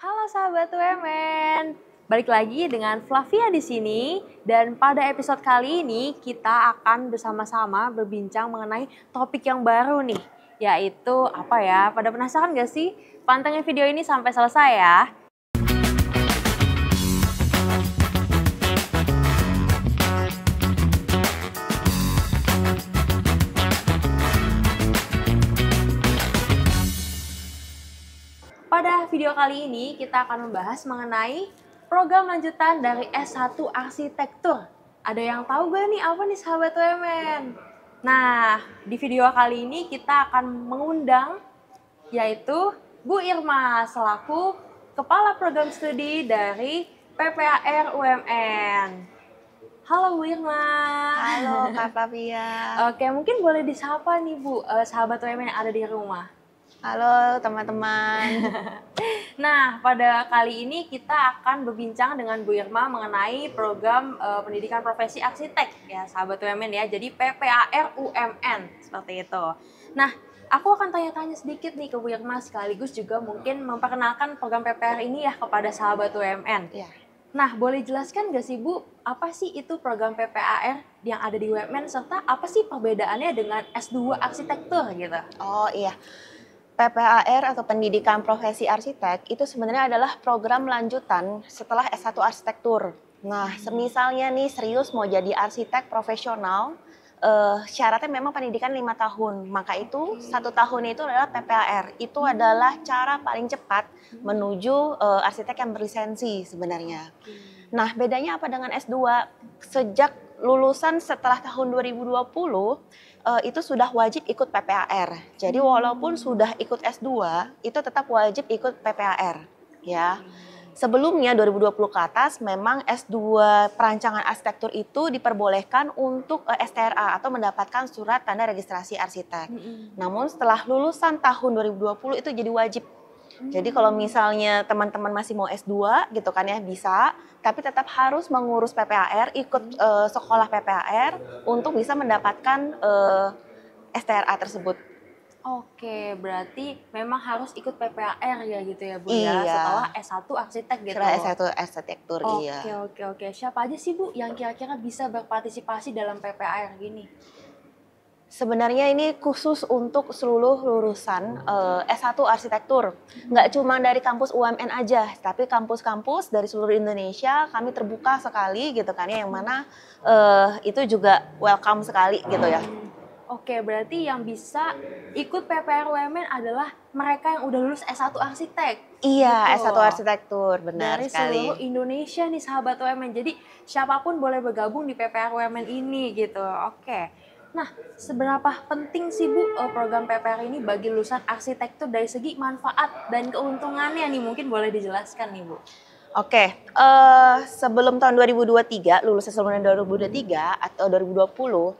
Halo sahabat Wemen, balik lagi dengan Flavia di sini dan pada episode kali ini kita akan bersama-sama berbincang mengenai topik yang baru nih yaitu apa ya? Pada penasaran gak sih? Pantengin video ini sampai selesai ya. video kali ini kita akan membahas mengenai program lanjutan dari S1 Arsitektur. Ada yang tahu gak nih apa nih sahabat UMN? Nah, di video kali ini kita akan mengundang yaitu Bu Irma selaku Kepala Program Studi dari PPAR UMN. Halo Bu Irma. Halo Kak Pavia. Oke, mungkin boleh disapa nih Bu, eh, sahabat UMN yang ada di rumah. Halo teman-teman. nah, pada kali ini kita akan berbincang dengan Bu Irma mengenai program uh, pendidikan profesi arsitek ya, sahabat UMN ya. Jadi PPAR UMN seperti itu. Nah, aku akan tanya-tanya sedikit nih ke Bu Irma sekaligus juga mungkin memperkenalkan program PPR ini ya kepada sahabat UMN. Ya. Nah, boleh jelaskan nggak sih Bu, apa sih itu program PPAR yang ada di UMN serta apa sih perbedaannya dengan S2 arsitektur gitu? Oh iya. PPAR atau Pendidikan Profesi Arsitek itu sebenarnya adalah program lanjutan setelah S1 Arsitektur. Nah, hmm. semisalnya nih serius mau jadi arsitek profesional, uh, syaratnya memang pendidikan lima tahun. Maka itu satu tahun itu adalah PPAR. Itu hmm. adalah cara paling cepat hmm. menuju uh, arsitek yang berlisensi sebenarnya. Nah, bedanya apa dengan S2? Sejak lulusan setelah tahun 2020, uh, itu sudah wajib ikut PPAR. Jadi hmm. walaupun sudah ikut S2, itu tetap wajib ikut PPAR, ya. Sebelumnya 2020 ke atas memang S2 perancangan arsitektur itu diperbolehkan untuk uh, eh, STRA atau mendapatkan surat tanda registrasi arsitek. -hmm. Namun setelah lulusan tahun 2020 itu jadi wajib jadi kalau hmm. misalnya teman-teman masih mau S2 gitu kan ya bisa, tapi tetap harus mengurus PPAR, ikut hmm. uh, sekolah PPAR untuk bisa mendapatkan uh, eh, STRA tersebut. Oke, berarti memang harus ikut PPAR ya gitu ya Bu ya, iya. ya setelah S1 arsitek gitu. Setelah S1 arsitektur oke, iya. Oke oke oke. Siapa aja sih Bu yang kira-kira bisa berpartisipasi dalam PPAR gini? Sebenarnya ini khusus untuk seluruh lulusan uh, eh, S1 arsitektur. Nggak cuma dari kampus UMN aja, tapi kampus-kampus dari seluruh Indonesia kami terbuka sekali gitu kan ya, yang mana uh, itu juga welcome sekali gitu ya. Oke, berarti yang bisa ikut PPR UMN adalah mereka yang udah lulus S1 arsitek. Iya, gitu. S1 arsitektur, benar Dari sekali. Dari seluruh Indonesia nih sahabat UMN. Jadi siapapun boleh bergabung di PPR UMN ini gitu. Oke. Nah, seberapa penting sih Bu eh, program PPR ini bagi lulusan arsitektur dari segi manfaat dan keuntungannya nih mungkin boleh dijelaskan nih Bu. Oke, okay. uh, eh, sebelum tahun 2023, lulusan sebelum 2023 atau 2020, uh,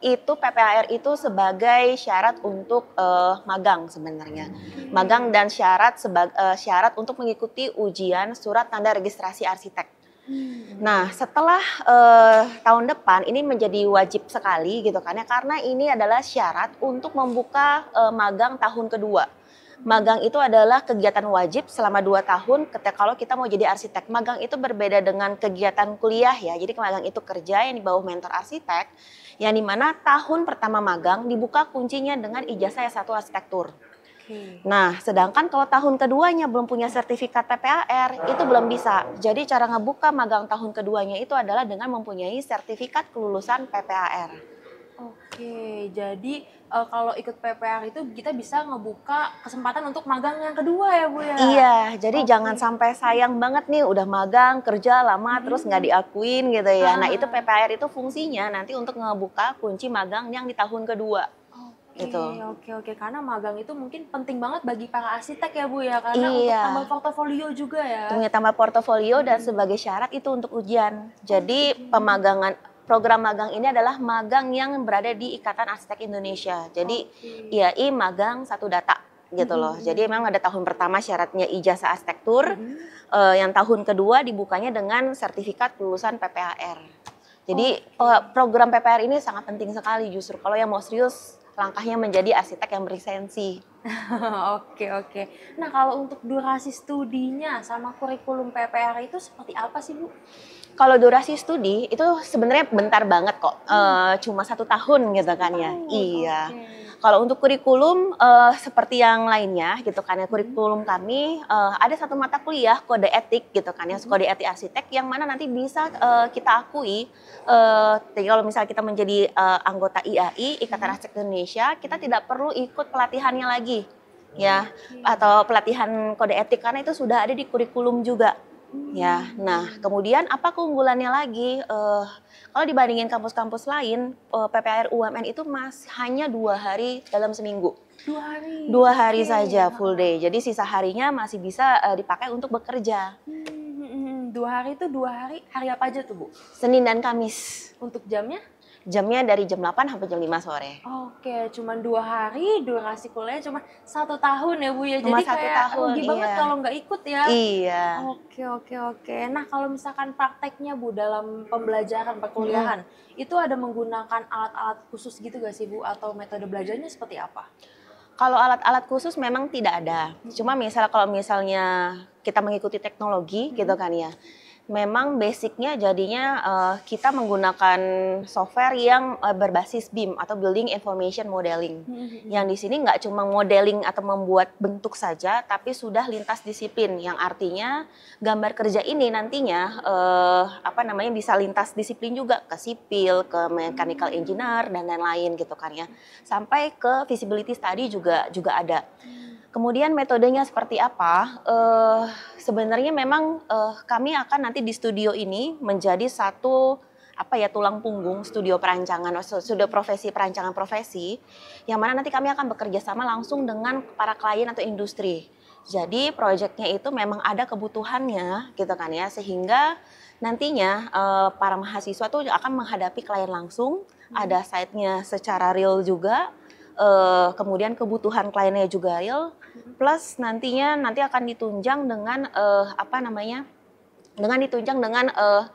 eh, itu PPAR itu sebagai syarat untuk uh, magang sebenarnya. Magang dan syarat uh, syarat untuk mengikuti ujian surat tanda registrasi arsitek Nah, setelah uh, tahun depan ini menjadi wajib sekali gitu kan ya karena ini adalah syarat untuk membuka uh, magang tahun kedua. Magang itu adalah kegiatan wajib selama dua tahun ketika kalau kita mau jadi arsitek. Magang itu berbeda dengan kegiatan kuliah ya. Jadi magang itu kerja yang di bawah mentor arsitek yang dimana tahun pertama magang dibuka kuncinya dengan ijazah S1 arsitektur. Nah, sedangkan kalau tahun keduanya belum punya sertifikat PPAR, itu belum bisa. Jadi cara ngebuka magang tahun keduanya itu adalah dengan mempunyai sertifikat kelulusan PPAR. Oke, jadi e, kalau ikut PPR itu kita bisa ngebuka kesempatan untuk magang yang kedua ya Bu ya? Iya, jadi Oke. jangan sampai sayang banget nih udah magang, kerja lama hmm. terus nggak diakuin gitu ya. Ah. Nah itu ah. PPR itu fungsinya nanti untuk ngebuka kunci magang yang di tahun kedua gitu. Oke oke karena magang itu mungkin penting banget bagi para arsitek ya Bu ya karena iya. untuk tambah portofolio juga ya. Punya tambah portofolio hmm. dan sebagai syarat itu untuk ujian. Jadi hmm. pemagangan program magang ini adalah magang yang berada di Ikatan Arsitek Indonesia. Jadi okay. IAI magang satu data gitu loh. hmm Jadi memang ada tahun pertama syaratnya ijazah arsitektur, mm-hmm. uh, eh, yang tahun kedua dibukanya dengan sertifikat lulusan PPHR. Jadi okay. Eh, program PPR ini sangat penting sekali justru kalau yang mau serius langkahnya menjadi arsitek yang berlisensi. oke oke. Nah kalau untuk durasi studinya sama kurikulum PPR itu seperti apa sih Bu? Kalau durasi studi itu sebenarnya bentar banget kok, hmm. e, cuma satu tahun gitu kan ya. iya. Okay. Kalau untuk kurikulum uh, seperti yang lainnya gitu kan ya hmm. kurikulum kami uh, ada satu mata kuliah kode etik gitu kan ya hmm. kode etik arsitek yang mana nanti bisa uh, kita akui uh, kalau misalnya kita menjadi uh, anggota IAI Ikatan hmm. Arsitek Indonesia kita tidak perlu ikut pelatihannya lagi ya oh, atau pelatihan kode etik karena itu sudah ada di kurikulum juga Ya, nah kemudian apa keunggulannya lagi? Uh, kalau dibandingin kampus-kampus lain, uh, eh, PPR UMN itu mas hanya dua hari dalam seminggu. Dua hari. Dua hari okay. Iya, iya, saja iya. full day. Jadi sisa harinya masih bisa uh, dipakai untuk bekerja. Hmm, hmm, hmm, hmm, dua hari itu dua hari. Hari apa aja tuh bu? Senin dan Kamis. Untuk jamnya? jamnya dari jam 8 sampai jam 5 sore. Oke, cuma dua hari durasi kuliah cuma satu tahun ya Bu ya. Cuma Jadi satu kayak tahun, rugi iya. banget kalau nggak ikut ya. Iya. Oke oke oke. Nah kalau misalkan prakteknya Bu dalam pembelajaran perkuliahan hmm. itu ada menggunakan alat-alat khusus gitu gak sih Bu atau metode belajarnya seperti apa? kalau alat-alat khusus memang tidak ada. Hmm. Cuma misalnya kalau misalnya kita mengikuti teknologi hmm. gitu kan ya memang basicnya jadinya uh, kita menggunakan software yang uh, berbasis BIM atau Building Information Modeling. Mm-hmm. Yang di sini nggak cuma modeling atau membuat bentuk saja, tapi sudah lintas disiplin. Yang artinya gambar kerja ini nantinya uh, apa namanya bisa lintas disiplin juga ke sipil, ke mechanical engineer dan lain-lain gitu kan ya. Sampai ke visibility study juga juga ada. Mm-hmm. Kemudian metodenya seperti apa? Uh, sebenarnya memang uh, kami akan nanti di studio ini menjadi satu apa ya tulang punggung studio perancangan eh, studio profesi perancangan profesi yang mana nanti kami akan bekerja sama langsung dengan para klien atau industri. Jadi proyeknya itu memang ada kebutuhannya gitu kan ya sehingga nantinya uh, para mahasiswa tuh akan menghadapi klien langsung, hmm. ada site-nya secara real juga, uh, kemudian kebutuhan kliennya juga real plus nantinya nanti akan ditunjang dengan uh, apa namanya? dengan ditunjang dengan uh,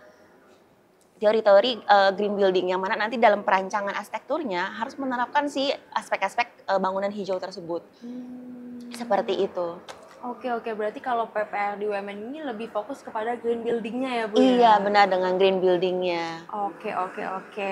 teori-teori uh, green building yang mana nanti dalam perancangan arsitekturnya harus menerapkan si aspek-aspek uh, bangunan hijau tersebut. Hmm. Seperti itu. Oke oke berarti kalau PPR di UMN ini lebih fokus kepada green buildingnya ya bu? Ya? Iya benar dengan green buildingnya. Oke oke oke.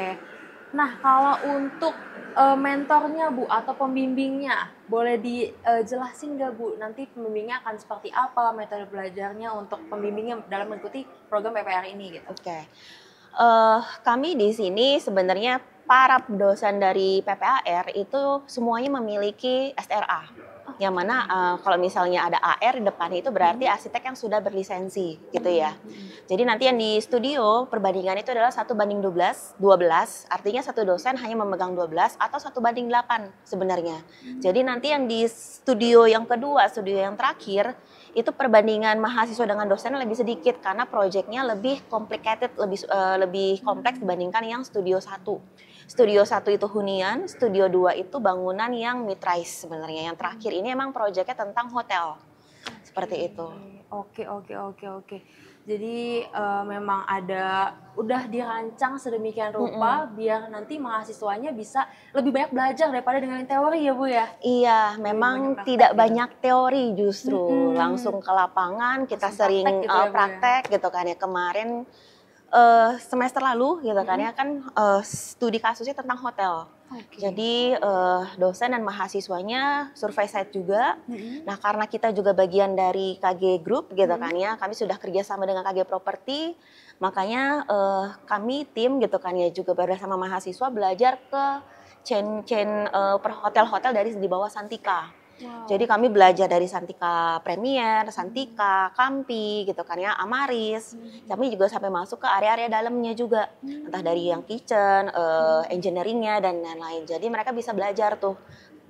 Nah, kalau untuk uh, mentornya Bu atau pembimbingnya boleh dijelasin eh, uh, nggak Bu nanti pembimbingnya akan seperti apa metode belajarnya untuk pembimbingnya dalam mengikuti program PPR ini gitu. Oke. Okay. Uh, eh, kami di sini sebenarnya para dosen dari PPAR itu semuanya memiliki STRA yang mana uh, kalau misalnya ada AR di depan itu berarti arsitek yang sudah berlisensi gitu ya. Jadi nanti yang di studio perbandingan itu adalah satu banding 12, 12 artinya satu dosen hanya memegang 12 atau satu banding 8 sebenarnya. Jadi nanti yang di studio yang kedua, studio yang terakhir itu perbandingan mahasiswa dengan dosen lebih sedikit karena proyeknya lebih complicated, lebih uh, lebih kompleks dibandingkan yang studio satu. Studio satu itu hunian, studio dua itu bangunan yang mid sebenarnya. Yang terakhir ini emang proyeknya tentang hotel. Seperti itu. Oke, oke, oke, oke. Jadi uh, memang ada udah dirancang sedemikian rupa mm -hmm. biar nanti mahasiswanya bisa lebih banyak belajar daripada dengan teori ya Bu ya. Iya, memang banyak tidak gitu. banyak teori justru mm -hmm. langsung ke lapangan kita langsung sering praktek, gitu, eh, ya, ya, praktek ya, gitu kan ya kemarin uh, semester lalu gitu kan mm-hmm. ya kan uh, studi kasusnya tentang hotel. Okay. Jadi uh, dosen dan mahasiswanya survei site juga. Mm-hmm. Nah karena kita juga bagian dari KG Group gitu mm-hmm. kan ya, kami sudah kerjasama dengan KG Property, makanya uh, kami tim gitu kan ya juga bersama mahasiswa belajar ke chain-chain uh, hotel-hotel dari di bawah Santika. Jadi kami belajar dari Santika Premier, Santika, hmm. Kampi gitu kan ya, Amaris. Hmm. Kami juga sampai masuk ke area-area dalamnya juga. Hmm. Entah dari yang kitchen, uh, engineeringnya dan lain-lain. Jadi mereka bisa belajar tuh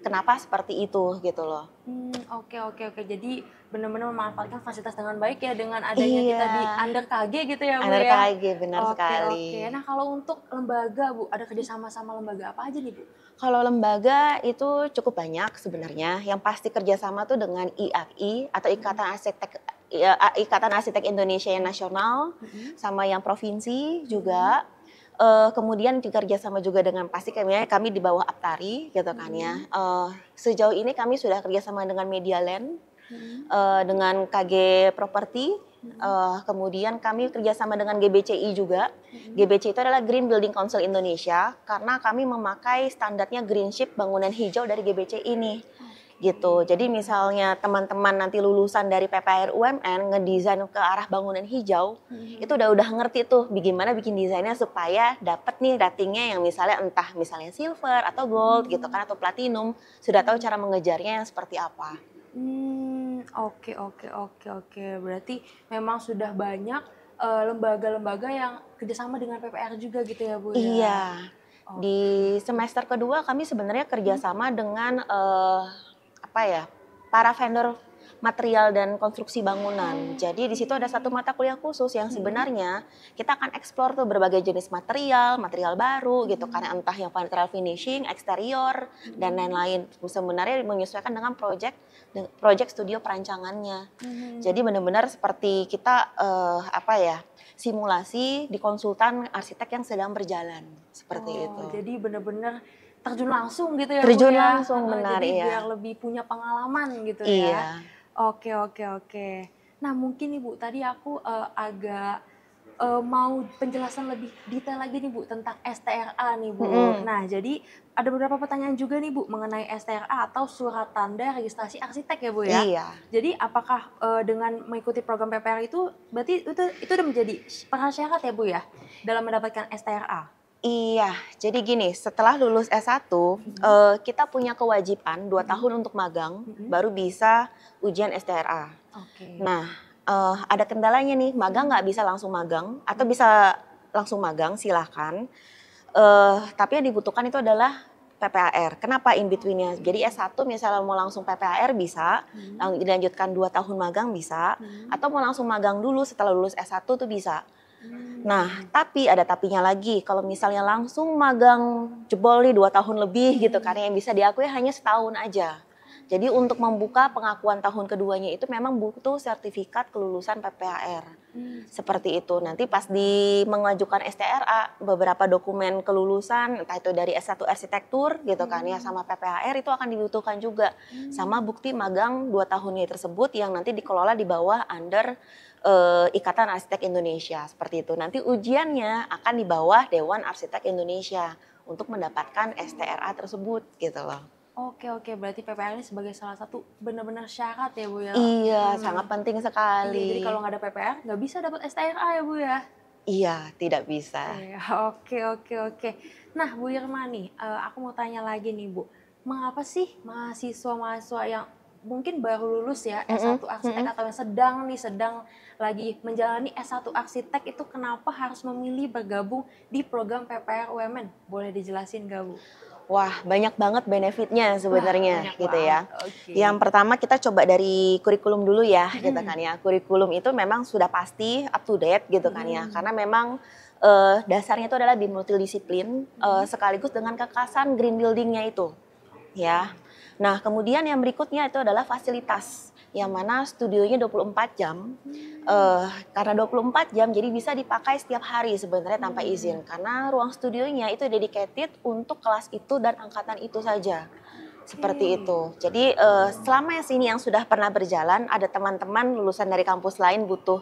kenapa seperti itu gitu loh. Hmm, oke oke oke. Jadi benar-benar memanfaatkan fasilitas dengan baik ya dengan adanya iya. kita di under KG gitu ya Bu under ya. KG benar okay, sekali. Oke. Nah kalau untuk lembaga Bu ada kerjasama sama lembaga apa aja nih Bu? Kalau lembaga itu cukup banyak sebenarnya. Yang pasti kerjasama tuh dengan IAI atau hmm. Ikatan Arsitek ya, Ikatan Arsitek Indonesia yang nasional, mm -hmm. sama yang provinsi juga, hmm uh, kemudian juga kerjasama juga dengan pasti kami ya, kami di bawah Aptari gitu kan ya uh, sejauh ini kami sudah kerjasama dengan Media Land hmm. uh, dengan KG Property uh, kemudian kami kerjasama dengan GBCI juga hmm. GBCI itu adalah Green Building Council Indonesia karena kami memakai standarnya green ship bangunan hijau dari GBCI ini hmm gitu. Jadi misalnya teman-teman nanti lulusan dari PPR UMN ngedesain ke arah bangunan hijau, hmm. itu udah udah ngerti tuh bagaimana bikin desainnya supaya dapat nih ratingnya yang misalnya entah misalnya silver atau gold hmm. gitu kan atau platinum, sudah tahu cara mengejarnya yang seperti apa. Hmm, oke oke oke oke. Berarti memang sudah banyak eh, lembaga-lembaga uh, yang kerjasama dengan PPR juga gitu ya Bu? Ya? Iya. Oh. Di semester kedua kami sebenarnya kerjasama hmm. dengan uh, apa ya para vendor material dan konstruksi bangunan. Jadi di situ ada satu mata kuliah khusus yang hmm. sebenarnya kita akan eksplor tuh berbagai jenis material, material baru gitu karena hmm. entah yang final finishing, eksterior hmm. dan lain-lain. Sebenarnya menyesuaikan dengan project project studio perancangannya. hmm Jadi benar-benar seperti kita uh, apa ya? simulasi di konsultan arsitek yang sedang berjalan seperti oh, itu. Jadi benar-benar terjun langsung gitu ya terjun ya? langsung benar jadi iya. biar lebih punya pengalaman gitu ya? iya. ya oke oke oke nah mungkin ibu tadi aku uh, agak uh, mau penjelasan lebih detail lagi nih bu tentang STRA nih bu mm -hmm. nah jadi ada beberapa pertanyaan juga nih bu mengenai STRA atau surat tanda registrasi arsitek ya bu ya iya. jadi apakah uh, dengan mengikuti program PPR itu berarti itu itu udah menjadi prasyarat ya bu ya dalam mendapatkan STRA Iya, jadi gini, setelah lulus S1, mm-hmm. uh, kita punya kewajiban 2 mm-hmm. tahun untuk magang, mm-hmm. baru bisa ujian STRA. Okay. Nah, uh, ada kendalanya nih, magang nggak bisa langsung magang, atau mm-hmm. bisa langsung magang silahkan. Uh, tapi yang dibutuhkan itu adalah PPAR. Kenapa in betweennya? Mm-hmm. Jadi S1 misalnya mau langsung PPAR bisa, hmm. dilanjutkan 2 tahun magang bisa, hmm. atau mau langsung magang dulu setelah lulus S1 tuh bisa. Hmm. Nah, tapi ada tapinya lagi. Kalau misalnya langsung magang jebol nih dua tahun lebih gitu kan, hmm. gitu, karena yang bisa diakui hanya setahun aja. Jadi untuk membuka pengakuan tahun keduanya itu memang butuh sertifikat kelulusan PPHR. Hmm. Seperti itu. Nanti pas di mengajukan STRA beberapa dokumen kelulusan entah itu dari S1 arsitektur gitu hmm. kan ya hmm. sama PPHR itu akan dibutuhkan juga. Hmm. Sama bukti magang dua tahunnya tersebut yang nanti dikelola di bawah under uh, Ikatan Arsitek Indonesia seperti itu. Nanti ujiannya akan di bawah Dewan Arsitek Indonesia untuk mendapatkan STRA tersebut gitu loh. Oke oke berarti PPL ini sebagai salah satu benar-benar syarat ya Bu ya. Iya, hmm. sangat penting sekali. Jadi, jadi kalau nggak ada PPL nggak bisa dapat STRA ya Bu ya. Iya, tidak bisa. Iya, oke oke oke. Nah Bu Irma nih, eh, aku mau tanya lagi nih Bu, mengapa sih mahasiswa-mahasiswa yang mungkin baru lulus ya S1 arsitek mm -hmm. atau yang sedang nih sedang lagi menjalani S1 arsitek itu kenapa harus memilih bergabung di program PPR Women? Boleh dijelasin gak Bu? Wah, banyak banget benefitnya sebenarnya Wah, gitu ya. banget. ya. Okay. Yang pertama kita coba dari kurikulum dulu ya hmm. gitu kan ya. Kurikulum itu memang sudah pasti up to date gitu hmm. kan ya. Karena memang uh, dasarnya itu adalah di multidisiplin hmm. uh, sekaligus dengan kekasan green buildingnya itu. Ya. Nah, kemudian yang berikutnya itu adalah fasilitas yang mana studionya 24 jam. Hmm. Uh, karena 24 jam jadi bisa dipakai setiap hari sebenarnya hmm. tanpa izin karena ruang studionya itu dedicated untuk kelas itu dan angkatan itu saja. Okay. Seperti iya. itu. Jadi uh, selama yang sini yang sudah pernah berjalan ada teman-teman lulusan dari kampus lain butuh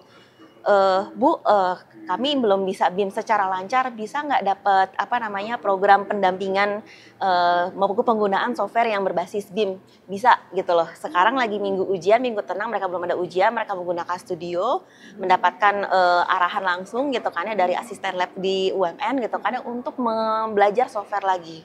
uh, Bu uh, kami belum bisa BIM secara lancar, bisa nggak dapat apa namanya program pendampingan uh, maupun penggunaan software yang berbasis BIM? Bisa gitu loh. Sekarang lagi minggu ujian, minggu tenang, mereka belum ada ujian, mereka menggunakan studio, mendapatkan uh, arahan langsung gitu kan ya dari asisten lab di UMN gitu kan ya untuk belajar software lagi.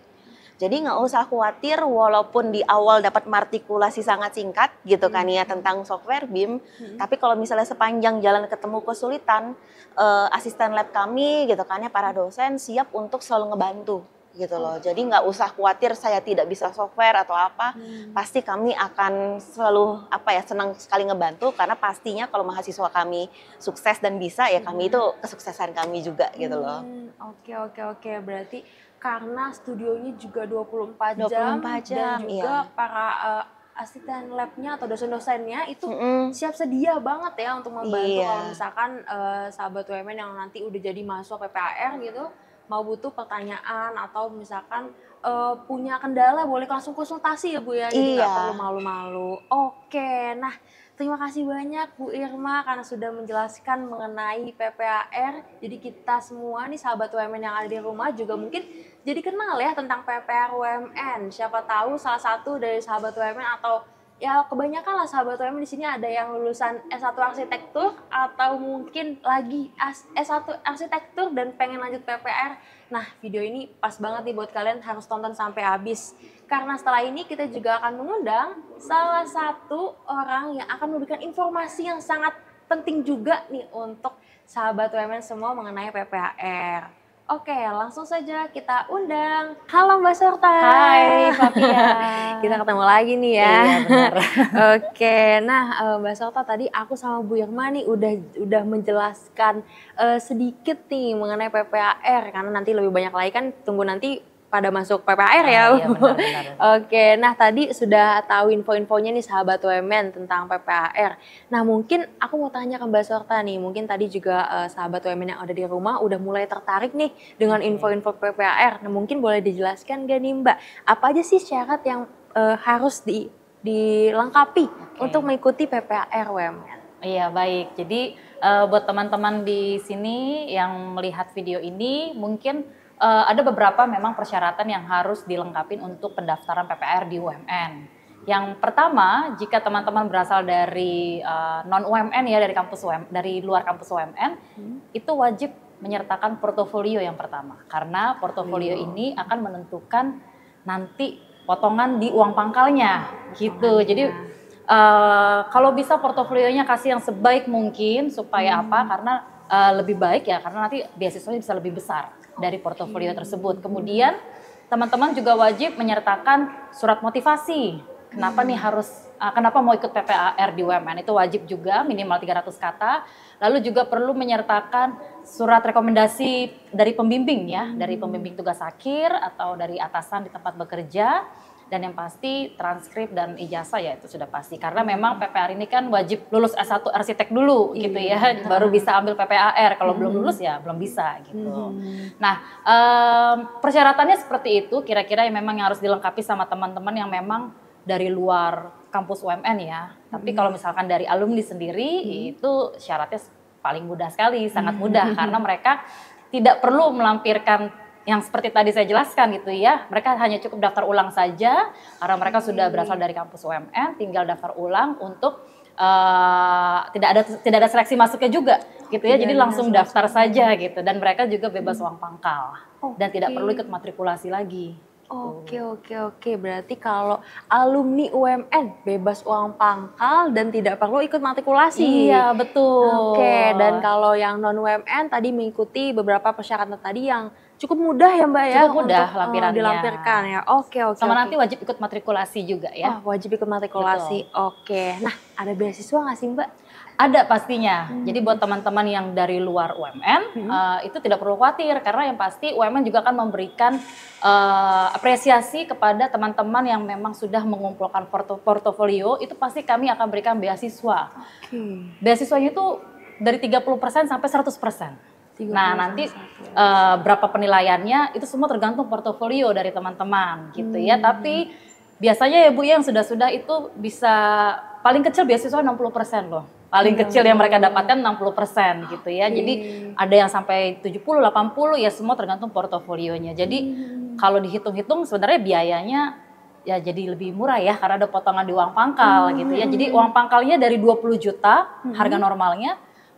Jadi nggak usah khawatir walaupun di awal dapat martikulasi sangat singkat gitu kan ya hmm. tentang software BIM, hmm. tapi kalau misalnya sepanjang jalan ketemu kesulitan, uh, asisten lab kami gitu kan ya para dosen siap untuk selalu ngebantu gitu loh. Jadi nggak usah khawatir saya tidak bisa software atau apa, hmm. pasti kami akan selalu apa ya senang sekali ngebantu karena pastinya kalau mahasiswa kami sukses dan bisa ya kami hmm. itu kesuksesan kami juga gitu loh. Hmm, oke oke oke berarti karena studionya juga 24 jam 24 jam dan juga iya. para uh, asisten labnya atau dosen-dosennya itu mm -hmm. siap sedia banget ya untuk membantu iya. kalau misalkan uh, sahabat UMN yang nanti udah jadi mahasiswa PPAR gitu mau butuh pertanyaan atau misalkan uh, punya kendala boleh langsung konsultasi ya Bu ya jadi iya. gak perlu malu-malu. Oke, nah Terima kasih banyak Bu Irma karena sudah menjelaskan mengenai PPAR. Jadi kita semua nih sahabat UMN yang ada di rumah juga mungkin jadi kenal ya tentang PPAR UMN. Siapa tahu salah satu dari sahabat UMN atau ya kebanyakan lah sahabat UM di sini ada yang lulusan S1 arsitektur atau mungkin lagi S1 arsitektur dan pengen lanjut PPR. Nah, video ini pas banget nih buat kalian harus tonton sampai habis. Karena setelah ini kita juga akan mengundang salah satu orang yang akan memberikan informasi yang sangat penting juga nih untuk sahabat UMN semua mengenai PPR. Oke, langsung saja kita undang. Halo Mbak Sorta. Hai Fapia. kita ketemu lagi nih ya. Iya Oke, nah eh, Mbak Sorta tadi aku sama Bu Irma nih udah udah menjelaskan uh, sedikit nih mengenai PPAR karena nanti lebih banyak lagi kan tunggu nanti pada masuk PPR ya. Ah, iya, Oke, nah tadi sudah tahu info-infonya nih sahabat Wemen tentang PPR. Nah mungkin aku mau tanya ke Mbak Sorta nih, mungkin tadi juga uh, sahabat Wemen yang ada di rumah udah mulai tertarik nih dengan info-info PPR. Nah mungkin boleh dijelaskan gak nih Mbak, apa aja sih syarat yang uh, harus di, dilengkapi okay. untuk mengikuti PPR Wemen? Iya baik, jadi uh, buat teman-teman di sini yang melihat video ini mungkin uh, ada beberapa memang persyaratan yang harus dilengkapi untuk pendaftaran PPR di UMN. Yang pertama, jika teman-teman berasal dari uh, eh, non UMN ya dari kampus UM, dari luar kampus UMN, hmm. itu wajib menyertakan portofolio yang pertama karena portofolio oh. ini akan menentukan nanti potongan di uang pangkalnya gitu. Jadi uh, kalau bisa portofolionya kasih yang sebaik mungkin supaya hmm. apa? Karena uh, lebih baik ya karena nanti beasiswanya bisa lebih besar dari portofolio tersebut. Kemudian teman-teman juga wajib menyertakan surat motivasi. Kenapa nih harus eh, kenapa mau ikut PPAR di UMN itu wajib juga minimal 300 kata. Lalu juga perlu menyertakan surat rekomendasi dari pembimbing ya, dari pembimbing tugas akhir atau dari atasan di tempat bekerja dan yang pasti transkrip dan ijazah ya itu sudah pasti karena memang PPR ini kan wajib lulus S1 arsitek dulu iya. gitu ya iya. baru bisa ambil PPAR kalau hmm. belum mm-hmm. lulus ya belum bisa gitu. Hmm. Nah um, persyaratannya seperti itu kira-kira yang memang yang harus dilengkapi sama teman-teman yang memang dari luar kampus UMN ya. Tapi mm-hmm. kalau misalkan dari alumni sendiri hmm. itu syaratnya paling mudah sekali, sangat mm-hmm. mudah karena mereka tidak perlu melampirkan yang seperti tadi saya jelaskan gitu ya, mereka hanya cukup daftar ulang saja karena mereka sudah hmm. berasal dari kampus UMN, tinggal daftar ulang untuk uh, tidak ada tidak ada seleksi masuknya juga gitu ya. Iya, jadi iya, langsung daftar saja gitu dan mereka juga bebas hmm. uang pangkal okay. dan tidak perlu ikut matrikulasi lagi. Gitu. Oke oke oke berarti kalau alumni UMN bebas uang pangkal dan tidak perlu ikut matrikulasi. Iya betul. Oke dan kalau yang non UMN tadi mengikuti beberapa persyaratan tadi yang cukup mudah ya mbak ya cukup mudah untuk, eh, lampirannya dilampirkan ya oke oke sama oke. nanti wajib ikut matrikulasi juga ya oh, wajib ikut matrikulasi Betul. oke nah ada beasiswa nggak sih mbak ada pastinya hmm. jadi buat teman-teman yang dari luar UMN hmm. uh, itu tidak perlu khawatir karena yang pasti UMN juga akan memberikan uh, apresiasi kepada teman-teman yang memang sudah mengumpulkan porto portofolio itu pasti kami akan berikan beasiswa okay. beasiswanya itu dari 30% sampai 100%. Nah, nanti uh, berapa penilaiannya itu semua tergantung portofolio dari teman-teman gitu ya. hmm. ya. Tapi biasanya ya Bu yang sudah-sudah itu bisa paling kecil beasiswa 60% loh. Paling hmm. kecil yang mereka dapatkan 60% gitu ya. Jadi iya, iya, ada yang sampai 70, 80 ya semua tergantung portofolionya. Jadi hmm. kalau dihitung-hitung sebenarnya biayanya ya jadi lebih murah ya karena ada potongan di uang pangkal hmm. gitu ya. Jadi hmm. uang pangkalnya dari 20 juta hmm. harga normalnya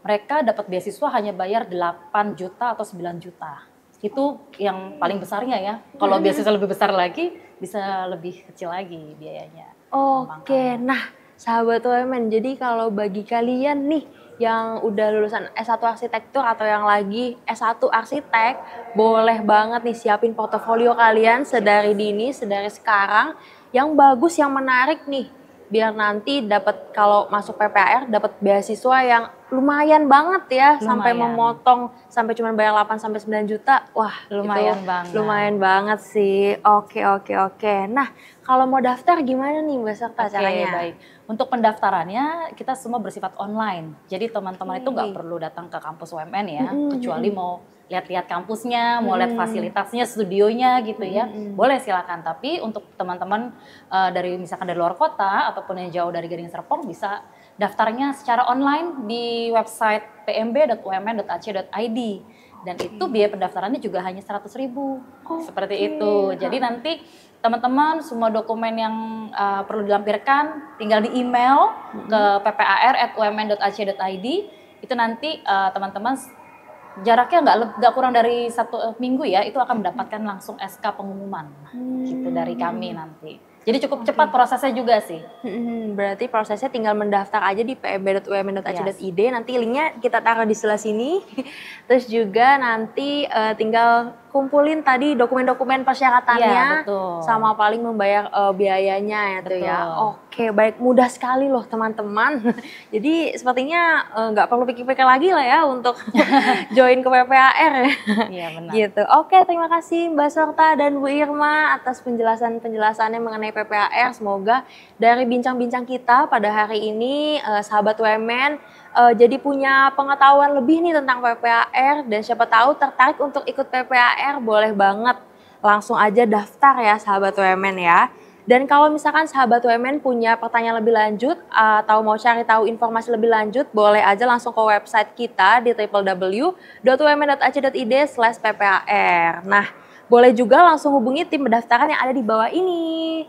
mereka dapat beasiswa hanya bayar 8 juta atau 9 juta. Itu yang paling besarnya ya. Kalau beasiswa lebih besar lagi, bisa lebih kecil lagi biayanya. Oke, nah sahabat UMN, jadi kalau bagi kalian nih yang udah lulusan S1 arsitektur atau yang lagi S1 arsitek, boleh banget nih siapin portofolio kalian sedari dini, sedari sekarang. Yang bagus, yang menarik nih, biar nanti dapat kalau masuk PPR dapat beasiswa yang lumayan banget ya lumayan. sampai memotong sampai cuma bayar 8 sampai 9 juta. Wah, lumayan itu, banget. Lumayan banget sih. Oke, oke, oke. Nah, kalau mau daftar gimana nih Mbak Serta okay, caranya? baik. Untuk pendaftarannya kita semua bersifat online. Jadi teman-teman okay. itu nggak perlu datang ke kampus UMN ya, hmm. kecuali mau lihat-lihat kampusnya, mau hmm. lihat fasilitasnya, studionya gitu ya. Hmm. Boleh silakan. Tapi untuk teman-teman uh, dari misalkan dari luar kota ataupun yang jauh dari Gading Serpong bisa daftarnya secara online di website pmb.umn.ac.id dan itu biaya pendaftarannya juga hanya 100.000. ribu oh, Seperti itu. Jadi nanti teman-teman semua dokumen yang uh, perlu dilampirkan tinggal di email mm-hmm. ke ppar@umn.ac.id itu nanti uh, teman-teman jaraknya nggak nggak kurang dari satu eh, minggu ya itu akan mendapatkan mm-hmm. langsung SK pengumuman hmm. gitu dari kami nanti jadi cukup okay. cepat prosesnya juga sih. Hmm, berarti prosesnya tinggal mendaftar aja di pmb.um.ac.id. Yes. Nanti linknya kita taruh di sebelah sini. Terus juga nanti uh, tinggal kumpulin tadi dokumen-dokumen persyaratannya ya, sama paling membayar uh, biayanya ya, ya. betul. ya. Oke, baik mudah sekali loh teman-teman. Jadi sepertinya eh, nggak uh, perlu pikir-pikir lagi lah ya untuk join ke PPAR. Ya. Iya benar. Gitu. Oke, terima kasih Mbak Serta dan Bu Irma atas penjelasan-penjelasannya mengenai PPAR. Semoga dari bincang-bincang kita pada hari ini uh, sahabat Wemen uh, jadi punya pengetahuan lebih nih tentang PPAR dan siapa tahu tertarik untuk ikut PPAR boleh banget. Langsung aja daftar ya sahabat WMN ya. Dan kalau misalkan sahabat WMN punya pertanyaan lebih lanjut atau mau cari tahu informasi lebih lanjut, boleh aja langsung ke website kita di www.wmn.ac.id slash ppar. Nah, boleh juga langsung hubungi tim pendaftaran yang ada di bawah ini.